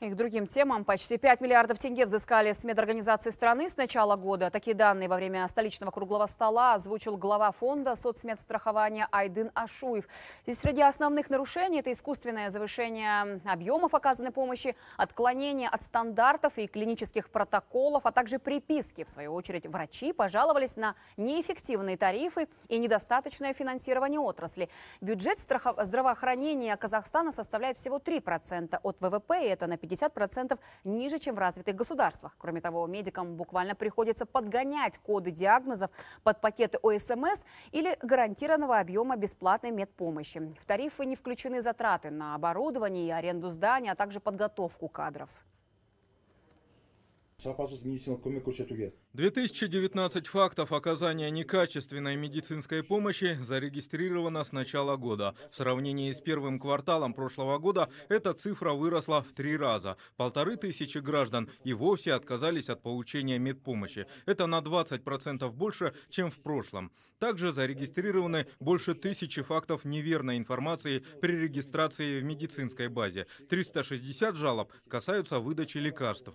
И к другим темам. Почти 5 миллиардов тенге взыскали с медорганизации страны с начала года. Такие данные во время столичного круглого стола озвучил глава фонда соцмедстрахования Айдын Ашуев. Здесь среди основных нарушений это искусственное завышение объемов оказанной помощи, отклонение от стандартов и клинических протоколов, а также приписки. В свою очередь врачи пожаловались на неэффективные тарифы и недостаточное финансирование отрасли. Бюджет здравоохранения Казахстана составляет всего 3% от ВВП, и это на 50% ниже, чем в развитых государствах. Кроме того, медикам буквально приходится подгонять коды диагнозов под пакеты ОСМС эм или гарантированного объема бесплатной медпомощи. В тарифы не включены затраты на оборудование и аренду здания, а также подготовку кадров. 2019 фактов оказания некачественной медицинской помощи зарегистрировано с начала года. В сравнении с первым кварталом прошлого года эта цифра выросла в три раза. Полторы тысячи граждан и вовсе отказались от получения медпомощи. Это на 20% больше, чем в прошлом. Также зарегистрированы больше тысячи фактов неверной информации при регистрации в медицинской базе. 360 жалоб касаются выдачи лекарств.